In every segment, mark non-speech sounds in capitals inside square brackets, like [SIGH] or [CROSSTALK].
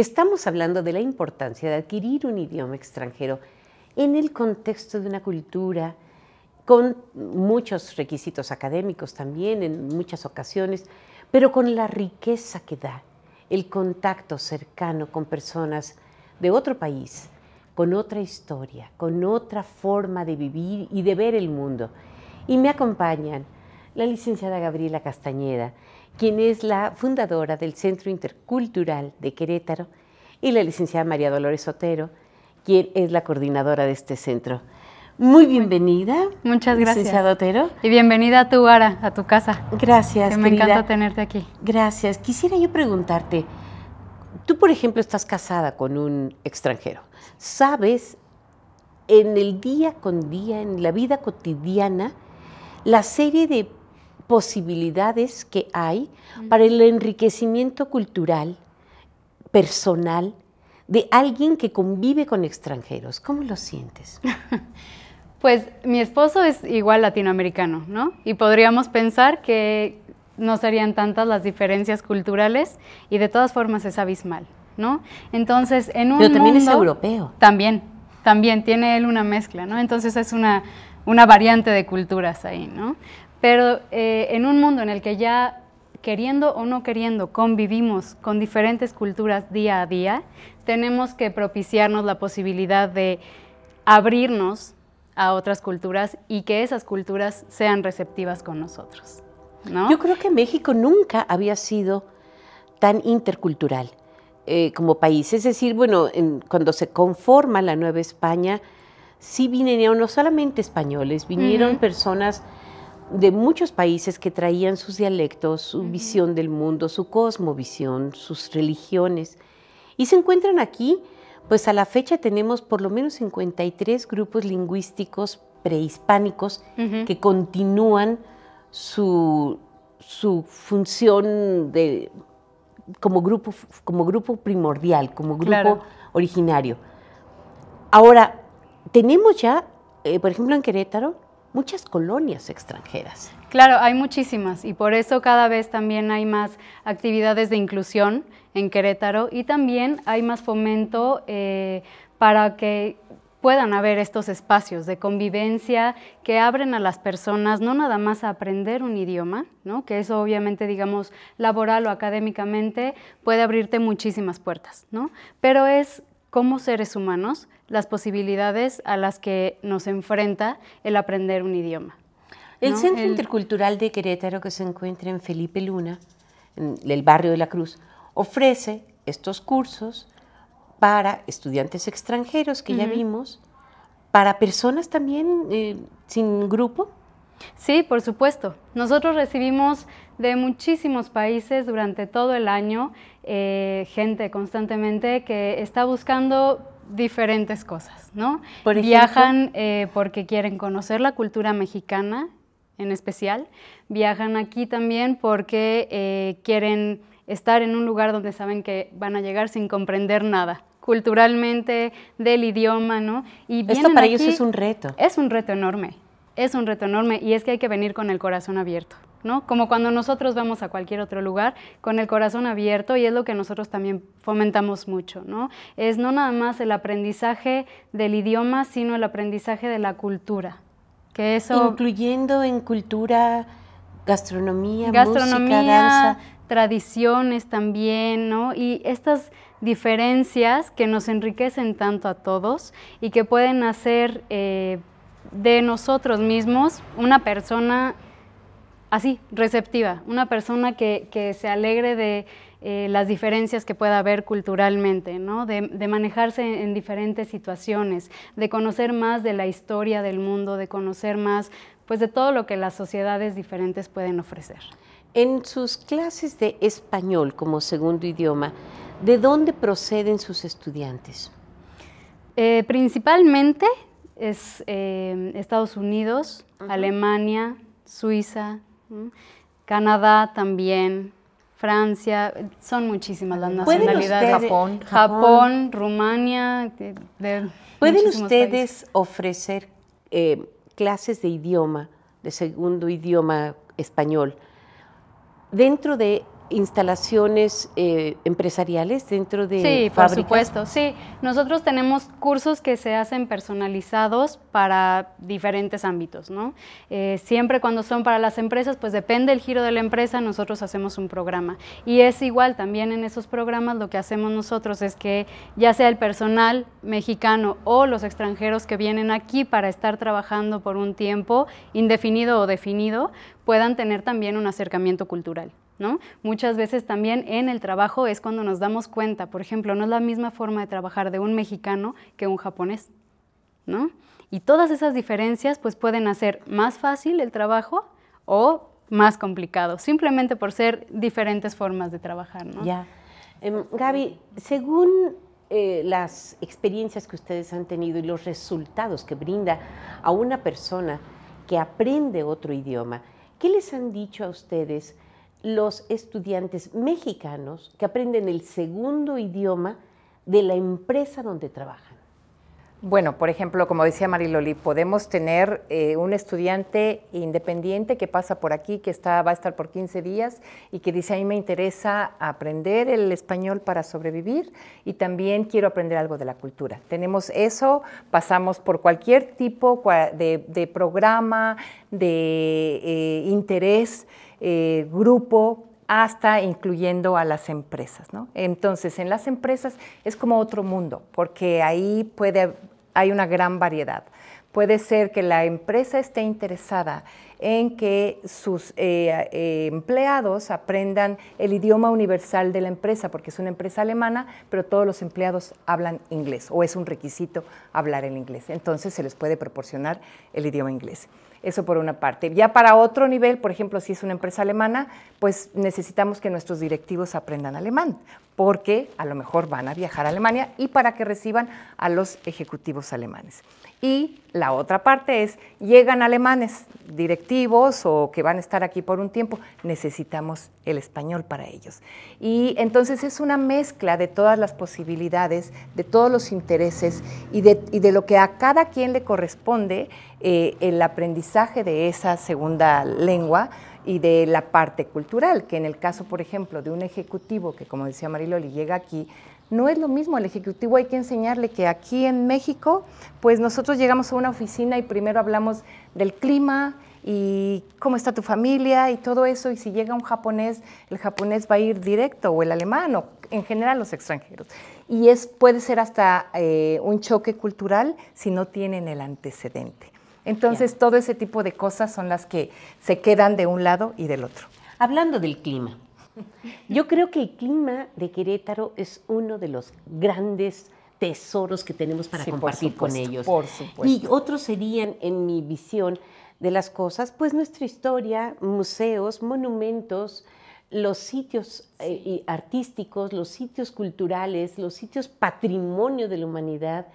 Estamos hablando de la importancia de adquirir un idioma extranjero en el contexto de una cultura con muchos requisitos académicos también en muchas ocasiones, pero con la riqueza que da el contacto cercano con personas de otro país, con otra historia, con otra forma de vivir y de ver el mundo. Y me acompañan la licenciada Gabriela Castañeda, quien es la fundadora del Centro Intercultural de Querétaro, y la licenciada María Dolores Otero, quien es la coordinadora de este centro. Muy bienvenida. Muchas gracias. Licenciada Otero. Y bienvenida a tu Ara, a tu casa. Gracias. Que me encanta tenerte aquí. Gracias. Quisiera yo preguntarte, tú por ejemplo estás casada con un extranjero. ¿Sabes en el día con día, en la vida cotidiana, la serie de posibilidades que hay para el enriquecimiento cultural, personal, de alguien que convive con extranjeros. ¿Cómo lo sientes? [LAUGHS] Pues mi esposo es igual latinoamericano, ¿no? Y podríamos pensar que no serían tantas las diferencias culturales y de todas formas es abismal, ¿no? Entonces, en un Pero también es europeo. También, también tiene él una mezcla, ¿no? Entonces es una, una variante de culturas ahí, ¿no? Pero eh, en un mundo en el que ya queriendo o no queriendo convivimos con diferentes culturas día a día, tenemos que propiciarnos la posibilidad de abrirnos a otras culturas y que esas culturas sean receptivas con nosotros. Yo creo que México nunca había sido tan intercultural eh, como país. Es decir, bueno, cuando se conforma la Nueva España, sí vinieron no solamente españoles, vinieron personas de muchos países que traían sus dialectos, su visión del mundo, su cosmovisión, sus religiones. Y se encuentran aquí, pues a la fecha tenemos por lo menos 53 grupos lingüísticos prehispánicos que continúan su, función de, como, grupo, como grupo primordial, como grupo originario. Ahora, tenemos ya, eh, por ejemplo, en Querétaro, muchas colonias extranjeras. Claro, hay muchísimas y por eso cada vez también hay más actividades de inclusión en Querétaro y también hay más fomento eh, para que puedan haber estos espacios de convivencia que abren a las personas no nada más a aprender un idioma, ¿no? que eso obviamente, digamos, laboral o académicamente puede abrirte muchísimas puertas, ¿no? pero es como seres humanos las posibilidades a las que nos enfrenta el aprender un idioma. El Centro Intercultural de Querétaro, que se encuentra en Felipe Luna, en el barrio de la Cruz, ofrece estos cursos para estudiantes extranjeros que ya vimos, para personas también eh, sin grupo, Sí, por supuesto. Nosotros recibimos de muchísimos países durante todo el año eh, gente constantemente que está buscando diferentes cosas, ¿no? Viajan eh, porque quieren conocer la cultura mexicana en especial. Viajan aquí también porque eh, quieren estar en un lugar donde saben que van a llegar sin comprender nada culturalmente, del idioma, ¿no? Y Esto para ellos es un reto. Es un reto enorme es un reto enorme y es que hay que venir con el corazón abierto. ¿no? Como cuando nosotros vamos a cualquier otro lugar con el corazón abierto y es lo que nosotros también fomentamos mucho, ¿no? Es no nada más el aprendizaje del idioma, sino el aprendizaje de la cultura. Que eso incluyendo en cultura gastronomía, gastronomía música, danza, tradiciones también, ¿no? Y estas diferencias que nos enriquecen tanto a todos y que pueden hacer eh, de nosotros mismos una persona así, receptiva, una persona que, se alegre de eh, las diferencias que pueda haber culturalmente, ¿no? de, manejarse en, diferentes situaciones, de conocer más de la historia del mundo, de conocer más pues, de todo lo que las sociedades diferentes pueden ofrecer. En sus clases de español como segundo idioma, ¿de dónde proceden sus estudiantes? Eh, principalmente es eh, Estados Unidos, Alemania, Suiza, Canadá también, Francia, son muchísimas las nacionalidades. Japón, Japón, Rumania. ¿Pueden ustedes ofrecer eh, clases de idioma, de segundo idioma español, dentro de instalaciones eh, empresariales dentro de Sí, por supuesto, sí. Nosotros tenemos cursos que se hacen personalizados para diferentes ámbitos, ¿no? Eh, siempre cuando son para las empresas, pues depende el giro de la empresa, nosotros hacemos un programa. Y es igual, también en esos programas lo que hacemos nosotros es que ya sea el personal mexicano o los extranjeros que vienen aquí para estar trabajando por un tiempo indefinido o definido, puedan tener también un acercamiento cultural. ¿No? Muchas veces también en el trabajo es cuando nos damos cuenta, por ejemplo, no es la misma forma de trabajar de un mexicano que un japonés, ¿no? Y todas esas diferencias pues pueden hacer más fácil el trabajo o más complicado, simplemente por ser diferentes formas de trabajar, ¿no? Ya. Em, Gaby, según eh, las experiencias que ustedes han tenido y los resultados que brinda a una persona que aprende otro idioma, ¿qué les han dicho a ustedes los estudiantes mexicanos que aprenden el segundo idioma de la empresa donde trabajan? Bueno, por ejemplo, como decía Mariloli, podemos tener eh, un estudiante independiente que pasa por aquí, que está, va a estar por 15 días y que dice, a mí me interesa aprender el español para sobrevivir y también quiero aprender algo de la cultura. Tenemos eso, pasamos por cualquier tipo de, programa, de eh, interés eh, grupo hasta incluyendo a las empresas. Entonces, en las empresas es como otro mundo, porque ahí puede, hay una gran variedad. Puede ser que la empresa esté interesada en que sus eh, eh, empleados aprendan el idioma universal de la empresa, porque es una empresa alemana, pero todos los empleados hablan inglés o es un requisito hablar el inglés. Entonces se les puede proporcionar el idioma inglés. Eso por una parte. Ya para otro nivel, por ejemplo, si es una empresa alemana, pues necesitamos que nuestros directivos aprendan alemán, porque a lo mejor van a viajar a Alemania y para que reciban a los ejecutivos alemanes. Y la otra parte es, llegan alemanes, directivos o que van a estar aquí por un tiempo, necesitamos el español para ellos. Y entonces es una mezcla de todas las posibilidades, de todos los intereses y de, y de lo que a cada quien le corresponde eh, el aprendizaje de esa segunda lengua y de la parte cultural, que en el caso, por ejemplo, de un ejecutivo que, como decía Mariloli, llega aquí, no es lo mismo el ejecutivo, hay que enseñarle que aquí en México, pues nosotros llegamos a una oficina y primero hablamos del clima y cómo está tu familia y todo eso, y si llega un japonés, el japonés va a ir directo, o el alemán, o en general los extranjeros. Y es, puede ser hasta eh, un choque cultural si no tienen el antecedente. Entonces, todo ese tipo de cosas son las que se quedan de un lado y del otro. Hablando del clima, yo creo que el clima de Querétaro es uno de los grandes tesoros que tenemos para compartir con ellos. Por supuesto. Y otros serían, en mi visión de las cosas, pues nuestra historia, museos, monumentos, los sitios eh, artísticos, los sitios culturales, los sitios patrimonio de la humanidad.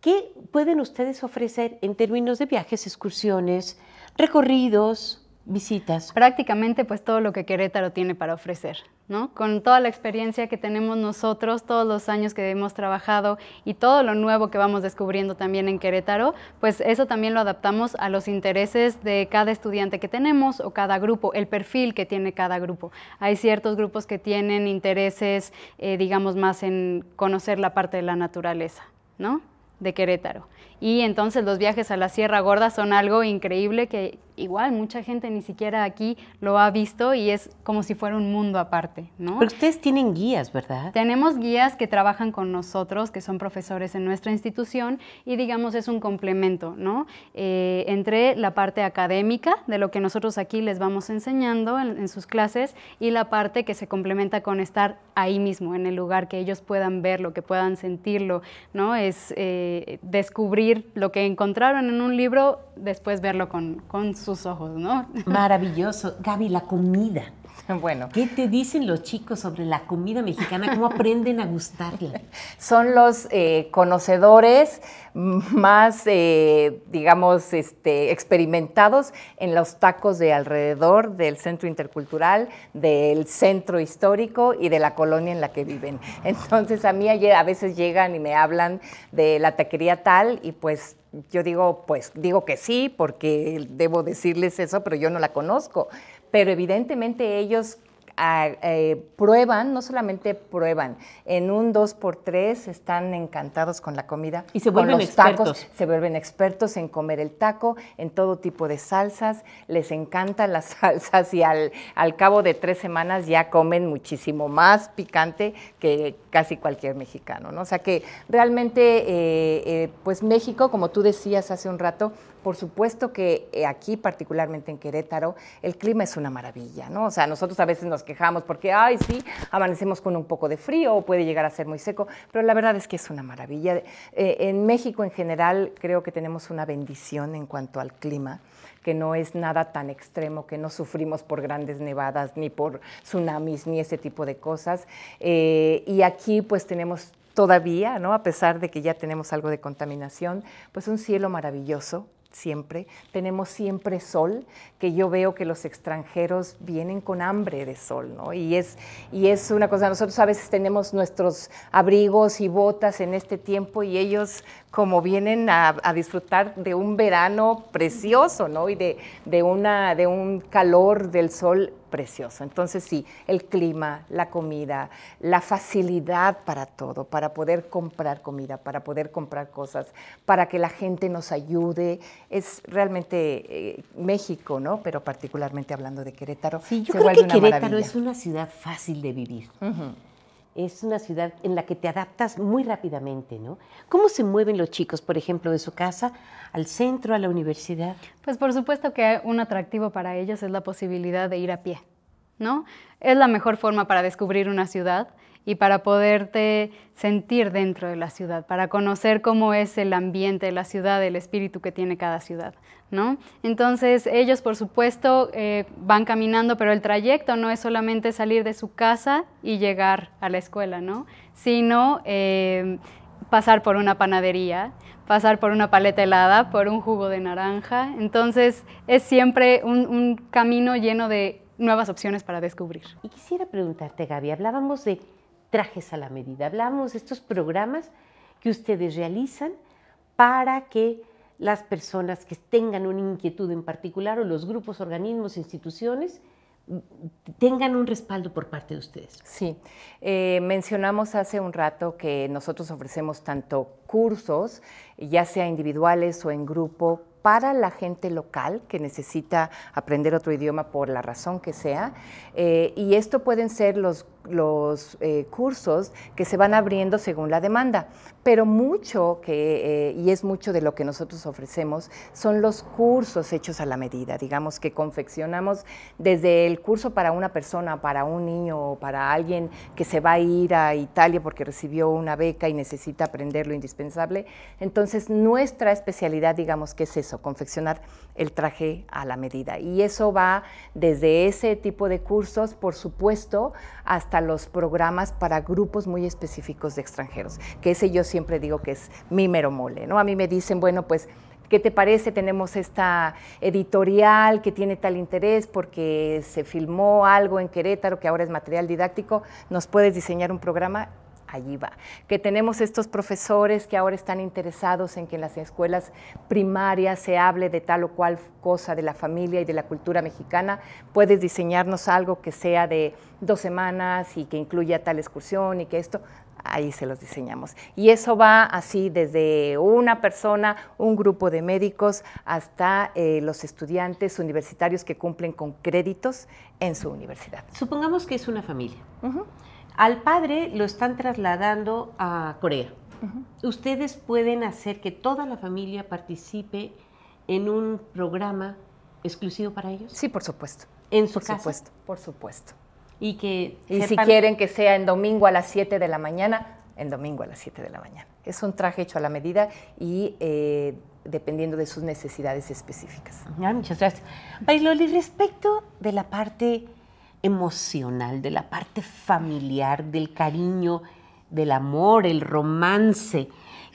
¿Qué pueden ustedes ofrecer en términos de viajes, excursiones, recorridos, visitas? Prácticamente pues todo lo que Querétaro tiene para ofrecer, ¿no? Con toda la experiencia que tenemos nosotros, todos los años que hemos trabajado y todo lo nuevo que vamos descubriendo también en Querétaro, pues eso también lo adaptamos a los intereses de cada estudiante que tenemos o cada grupo, el perfil que tiene cada grupo. Hay ciertos grupos que tienen intereses, eh, digamos, más en conocer la parte de la naturaleza, ¿no? de Querétaro. Y entonces los viajes a la Sierra Gorda son algo increíble que igual mucha gente ni siquiera aquí lo ha visto y es como si fuera un mundo aparte, ¿no? Pero ustedes tienen guías, ¿verdad? Tenemos guías que trabajan con nosotros, que son profesores en nuestra institución y digamos es un complemento, ¿no? Eh, entre la parte académica de lo que nosotros aquí les vamos enseñando en, sus clases y la parte que se complementa con estar ahí mismo, en el lugar, que ellos puedan verlo, que puedan sentirlo, ¿no? Es eh, descubrir lo que encontraron en un libro, después verlo con, con sus ojos, ¿no? Maravilloso. Gaby, la comida. [LAUGHS] Bueno. ¿Qué te dicen los chicos sobre la comida mexicana? ¿Cómo [LAUGHS] aprenden a gustarla? Son los eh, conocedores más, eh, digamos, este, experimentados en los tacos de alrededor del centro intercultural, del centro histórico y de la colonia en la que viven. Entonces a mí a veces llegan y me hablan de la taquería tal y pues yo digo, pues digo que sí, porque debo decirles eso, pero yo no la conozco pero evidentemente ellos ah, eh, prueban, no solamente prueban, en un 2x3 están encantados con la comida. Y se vuelven expertos. se vuelven expertos en comer el taco, en todo tipo de salsas, les encantan las [LAUGHS] salsas y al, cabo de tres semanas ya comen muchísimo más picante que casi cualquier mexicano, ¿no? O sea que realmente, eh, eh, pues México, como tú decías hace un rato, por supuesto que eh, aquí, particularmente en Querétaro, el clima es una maravilla, ¿no? O sea, nosotros a veces nos quejamos porque, ay, sí, amanecemos con un poco de frío o puede llegar a ser muy seco, pero la verdad es que es una maravilla. Eh, en México en general creo que tenemos una bendición en cuanto al clima que no es nada tan extremo, que no sufrimos por grandes nevadas, ni por tsunamis, ni ese tipo de cosas. Eh, y aquí pues tenemos todavía, ¿no? a pesar de que ya tenemos algo de contaminación, pues un cielo maravilloso, siempre, tenemos siempre sol, que yo veo que los extranjeros vienen con hambre de sol, ¿no? Y es, y es una cosa, nosotros a veces tenemos nuestros abrigos y botas en este tiempo y ellos como vienen a, disfrutar de un verano precioso, ¿no? Y de, de, una, de un calor del sol precioso. Entonces sí, el clima, la comida, la facilidad para todo, para poder comprar comida, para poder comprar cosas, para que la gente nos ayude. Es realmente eh, México, ¿no? Pero particularmente hablando de Querétaro. Sí, creo que Querétaro es una ciudad fácil de vivir es una ciudad en la que te adaptas muy rápidamente, ¿no? ¿Cómo se mueven los chicos, por ejemplo, de su casa al centro, a la universidad? Pues por supuesto que un atractivo para ellos es la posibilidad de ir a pie, ¿no? Es la mejor forma para descubrir una ciudad y para poderte sentir dentro de la ciudad, para conocer cómo es el ambiente de la ciudad, el espíritu que tiene cada ciudad, ¿no? Entonces ellos, por supuesto, eh, van caminando, pero el trayecto no es solamente salir de su casa y llegar a la escuela, ¿no? Sino eh, pasar por una panadería, pasar por una paleta helada, por un jugo de naranja. Entonces es siempre un, un camino lleno de nuevas opciones para descubrir. Y quisiera preguntarte, Gaby, hablábamos de trajes a la medida. Hablamos de estos programas que ustedes realizan para que las personas que tengan una inquietud en particular o los grupos, organismos, instituciones, tengan un respaldo por parte de ustedes. Sí, eh, mencionamos hace un rato que nosotros ofrecemos tanto cursos, ya sea individuales o en grupo, para la gente local que necesita aprender otro idioma por la razón que sea, eh, y esto pueden ser los los eh, cursos que se van abriendo según la demanda, pero mucho que, eh, y es mucho de lo que nosotros ofrecemos, son los cursos hechos a la medida, digamos que confeccionamos desde el curso para una persona, para un niño o para alguien que se va a ir a Italia porque recibió una beca y necesita aprender lo indispensable. Entonces nuestra especialidad, digamos que es eso, confeccionar el traje a la medida. Y eso va desde ese tipo de cursos, por supuesto, hasta hasta los programas para grupos muy específicos de extranjeros, que ese yo siempre digo que es mi mero mole, ¿no? A mí me dicen, bueno, pues ¿qué te parece? Tenemos esta editorial que tiene tal interés porque se filmó algo en Querétaro que ahora es material didáctico, ¿nos puedes diseñar un programa? allí va. Que tenemos estos profesores que ahora están interesados en que en las escuelas primarias se hable de tal o cual cosa de la familia y de la cultura mexicana, puedes diseñarnos algo que sea de dos semanas y que incluya tal excursión y que esto, ahí se los diseñamos. Y eso va así desde una persona, un grupo de médicos, hasta eh, los estudiantes universitarios que cumplen con créditos en su universidad. Supongamos que es una familia. Al padre lo están trasladando a Corea. Ustedes pueden hacer que toda la familia participe en un programa exclusivo para ellos. Sí, por supuesto. En su por supuesto, por supuesto. Y que si quieren que sea en domingo a las 7 de la mañana, en domingo a las 7 de la mañana. Es un traje hecho a la medida y eh, dependiendo de sus necesidades específicas. Ah, muchas gracias. Bailoli, respecto de la parte emocional, de la parte familiar, del cariño, del amor, el romance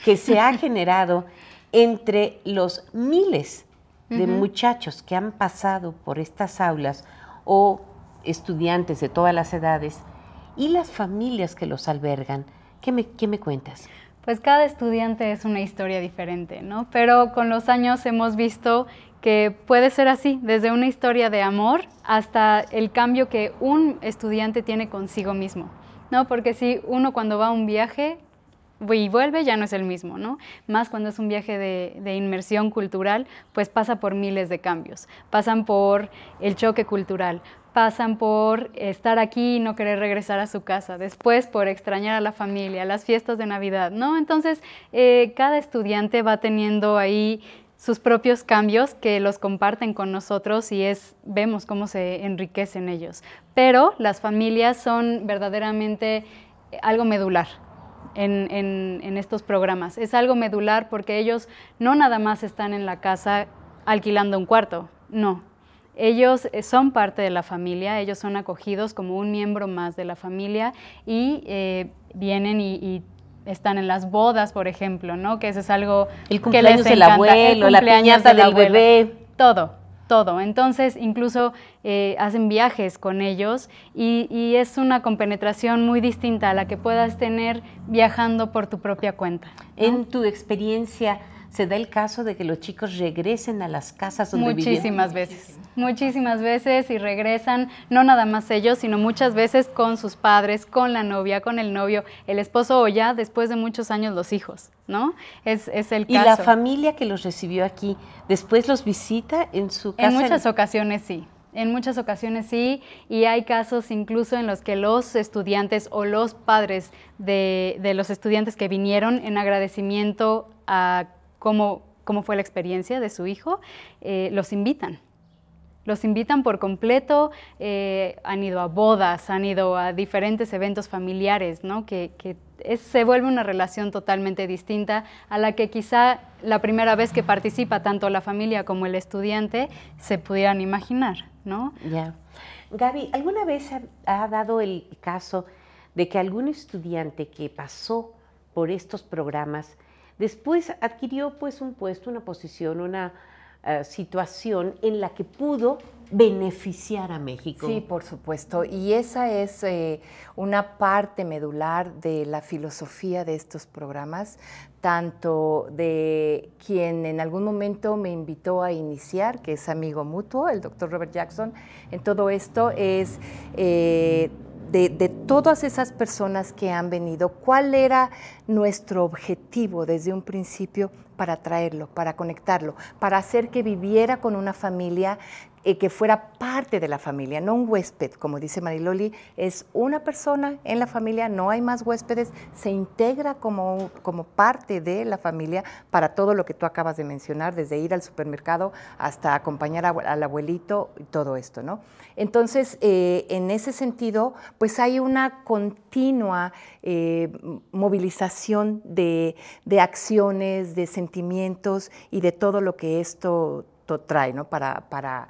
que se ha [LAUGHS] generado entre los miles de muchachos que han pasado por estas aulas o estudiantes de todas las edades y las familias que los albergan. ¿Qué me, qué me cuentas? Pues cada estudiante es una historia diferente, ¿no? Pero con los años hemos visto que puede ser así, desde una historia de amor hasta el cambio que un estudiante tiene consigo mismo, ¿no? Porque si uno cuando va a un viaje y vuelve ya no es el mismo, ¿no? Más cuando es un viaje de, inmersión cultural, pues pasa por miles de cambios. Pasan por el choque cultural, pasan por estar aquí y no querer regresar a su casa, después por extrañar a la familia, las fiestas de Navidad, ¿no? Entonces, eh, cada estudiante va teniendo ahí sus propios cambios que los comparten con nosotros y es vemos cómo se enriquecen ellos. Pero las familias son verdaderamente eh, algo medular. En, estos programas. Es algo medular porque ellos no nada más están en la casa alquilando un cuarto, no, ellos eh, son parte de la familia, ellos son acogidos como un miembro más de la familia y eh, vienen y, y, están en las bodas, por ejemplo, ¿no? Que eso es algo que les encanta. del abuelo, la piñata del, bebé, todo, todo. Entonces, incluso eh, hacen viajes con ellos y, es una compenetración muy distinta a la que puedas tener viajando por tu propia cuenta. En tu experiencia, ¿se da el caso de que los chicos regresen a las casas donde Muchísimas veces muchísimas veces y regresan, no nada más ellos, sino muchas veces con sus padres, con la novia, con el novio, el esposo o ya después de muchos años los hijos, ¿no? Es, es el caso. ¿Y la familia que los recibió aquí después los visita en su casa? En muchas ocasiones sí. En muchas ocasiones sí, y hay casos incluso en los que los estudiantes o los padres de, de los estudiantes que vinieron en agradecimiento a cómo, cómo fue la experiencia de su hijo, eh, los invitan los invitan por completo, eh, han ido a bodas, han ido a diferentes eventos familiares, ¿no? que, que se vuelve una relación totalmente distinta a la que quizá la primera vez que participa tanto la familia como el estudiante se pudieran imaginar. ¿no? Ya. Gaby, ¿alguna vez ha dado el caso de que algún estudiante que pasó por estos programas después adquirió pues un puesto, una posición, una eh, situación en la que pudo beneficiar a México. Sí, por supuesto. Y esa es eh, una parte medular de la filosofía de estos programas, tanto de quien en algún momento me invitó a iniciar, que es amigo mutuo, el doctor Robert Jackson, en todo esto es... Eh, de, todas esas personas que han venido, cuál era nuestro objetivo desde un principio para traerlo, para conectarlo, para hacer que viviera con una familia eh, que fuera parte de la familia, no un huésped, como dice Mariloli, es una persona en la familia, no hay más huéspedes, se integra como, como parte de la familia para todo lo que tú acabas de mencionar, desde ir al supermercado hasta acompañar al abuelito y todo esto, ¿no? Entonces, eh, en ese sentido, pues hay una continua eh, movilización de, acciones, de sentimientos y de todo lo que esto trae ¿no? para, para,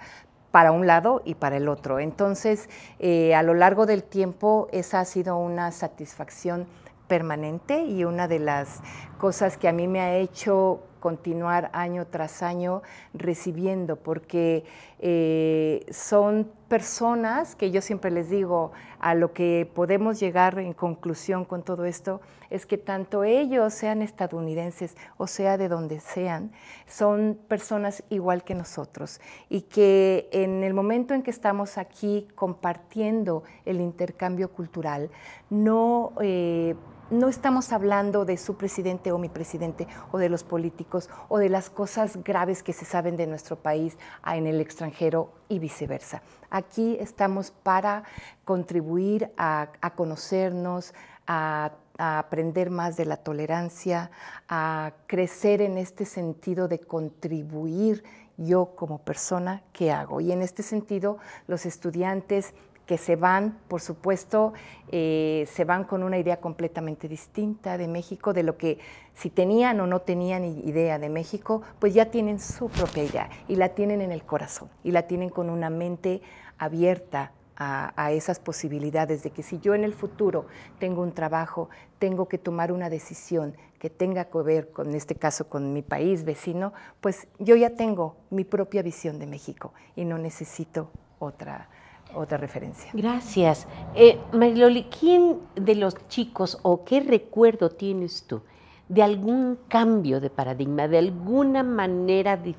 para un lado y para el otro. Entonces, eh, a lo largo del tiempo, esa ha sido una satisfacción permanente y una de las cosas que a mí me ha hecho continuar año tras año recibiendo, porque eh, son personas que yo siempre les digo, a lo que podemos llegar en conclusión con todo esto, es que tanto ellos sean estadounidenses o sea de donde sean, son personas igual que nosotros y que en el momento en que estamos aquí compartiendo el intercambio cultural, no... Eh, no estamos hablando de su presidente o mi presidente o de los políticos o de las cosas graves que se saben de nuestro país en el extranjero y viceversa. Aquí estamos para contribuir a, conocernos, a, aprender más de la tolerancia, a crecer en este sentido de contribuir yo como persona, que hago? Y en este sentido, los estudiantes que se van, por supuesto, eh, se van con una idea completamente distinta de México, de lo que si tenían o no tenían idea de México, pues ya tienen su propia idea y la tienen en el corazón y la tienen con una mente abierta a, esas posibilidades de que si yo en el futuro tengo un trabajo, tengo que tomar una decisión que tenga que ver con, en este caso, con mi país vecino, pues yo ya tengo mi propia visión de México y no necesito otra otra referencia. Gracias. Eh, Mariloli, ¿quién de los chicos o qué recuerdo tienes tú de algún cambio de paradigma, de alguna manera de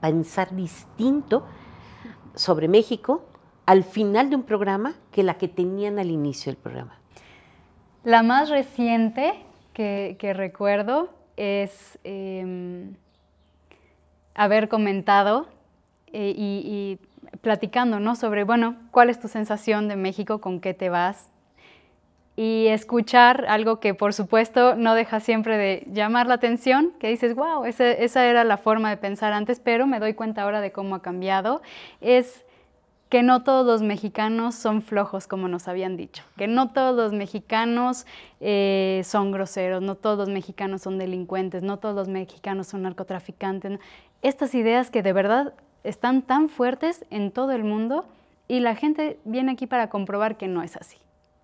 pensar distinto sobre México al final de un programa que la que tenían al inicio del programa? La más reciente que, recuerdo es em, haber comentado eh, y platicando, ¿no? Sobre, bueno, ¿cuál es tu sensación de México? ¿Con qué te vas? Y escuchar algo que, por supuesto, no deja siempre de llamar la atención, que dices, wow, esa, era la forma de pensar antes, pero me doy cuenta ahora de cómo ha cambiado, es que no todos los mexicanos son flojos, como nos habían dicho, que no todos los mexicanos eh, son groseros, no todos los mexicanos son delincuentes, no todos los mexicanos son narcotraficantes. Estas ideas que de verdad están tan fuertes en todo el mundo y la gente viene aquí para comprobar que no es así,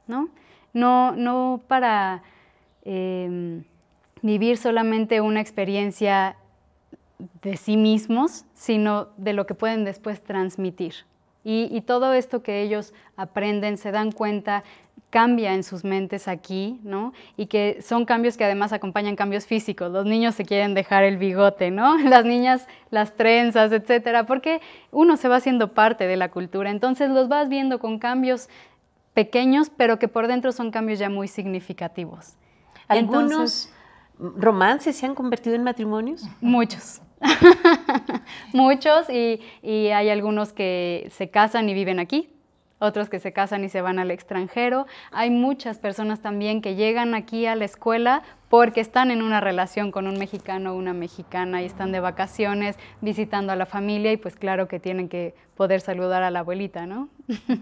¿no? No, para em, vivir solamente una experiencia de sí mismos, sino de lo que pueden después transmitir, y, todo esto que ellos aprenden, se dan cuenta, cambia en sus mentes aquí, ¿no? Y que son cambios que además acompañan cambios físicos. Los niños se quieren dejar el bigote, ¿no? [LAUGHS] Las niñas las trenzas, etcétera, porque uno se va haciendo parte de la cultura. Entonces los vas viendo con cambios pequeños, pero que por dentro son cambios ya muy significativos. Algunos romances se han convertido en matrimonios? Muchos. [LAUGHS] Muchos y, hay algunos que se casan y viven aquí, otros que se casan y se van al extranjero. Hay muchas personas también que llegan aquí a la escuela porque están en una relación con un mexicano o una mexicana y están de vacaciones visitando a la familia y pues claro que tienen que poder saludar a la abuelita, ¿no?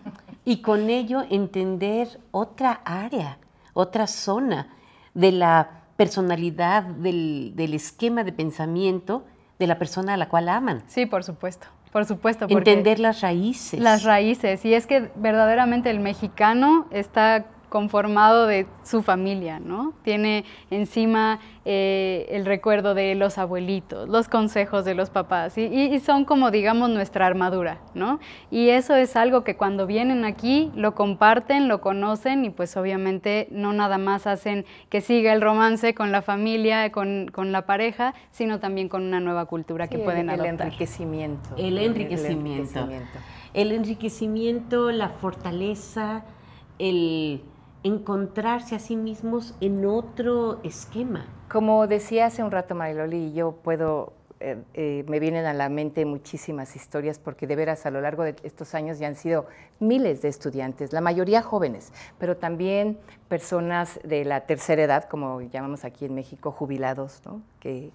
[LAUGHS] y con ello entender otra área, otra zona de la personalidad, del, del esquema de pensamiento de la persona a la cual aman. Sí, por supuesto. Por supuesto. Entender las raíces. Las raíces. Y es que verdaderamente el mexicano está conformado de su familia, ¿no? Tiene encima eh, el recuerdo de los abuelitos, los consejos de los papás, y, son como, digamos, nuestra armadura, ¿no? Y eso es algo que cuando vienen aquí lo comparten, lo conocen, y pues obviamente no nada más hacen que siga el romance con la familia, con, la pareja, sino también con una nueva cultura que pueden adoptar. El enriquecimiento. El enriquecimiento, el enriquecimiento la fortaleza, el encontrarse a sí mismos en otro esquema. Como decía hace un rato Mariloli, yo puedo eh, eh, me vienen a la mente muchísimas historias porque de veras a lo largo de estos años ya han sido miles de estudiantes, la mayoría jóvenes, pero también personas de la tercera edad, como llamamos aquí en México, jubilados, que,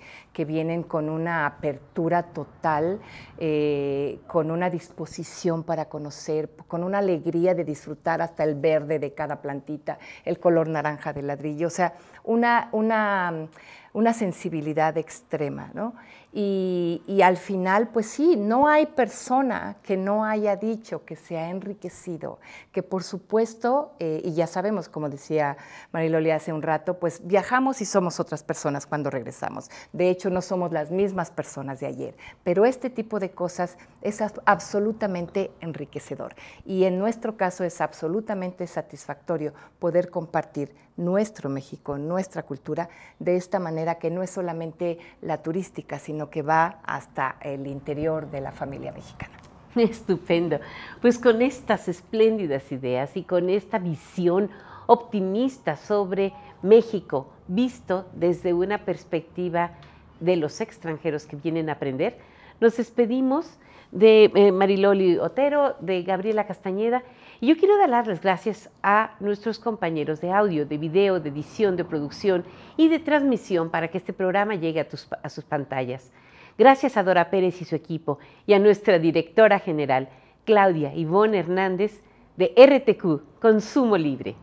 vienen con una apertura total, eh, con una disposición para conocer, con una alegría de disfrutar hasta el verde de cada plantita, el color naranja del ladrillo, o sea, una, una sensibilidad extrema. ¿no? Y, al final, pues sí, no hay persona que no haya dicho que se ha enriquecido, que por supuesto, eh, y ya sabemos, como decía Mariloli hace un rato, pues viajamos y somos otras personas cuando regresamos. De hecho, no somos las mismas personas de ayer, pero este tipo de cosas es absolutamente enriquecedor. Y en nuestro caso es absolutamente satisfactorio poder compartir nuestro México, nuestra cultura, de esta manera que no es solamente la turística, sino que va hasta el interior de la familia mexicana. [LAUGHS] Estupendo. Pues con estas espléndidas ideas y con esta visión optimista sobre México, visto desde una perspectiva de los extranjeros que vienen a aprender, nos despedimos de eh, Mariloli Otero, de Gabriela Castañeda. Y yo quiero dar las gracias a nuestros compañeros de audio, de video, de edición, de producción y de transmisión para que este programa llegue a, a sus pantallas. Gracias a Dora Pérez y su equipo y a nuestra directora general, Claudia Ivonne Hernández, de RTQ, Consumo Libre.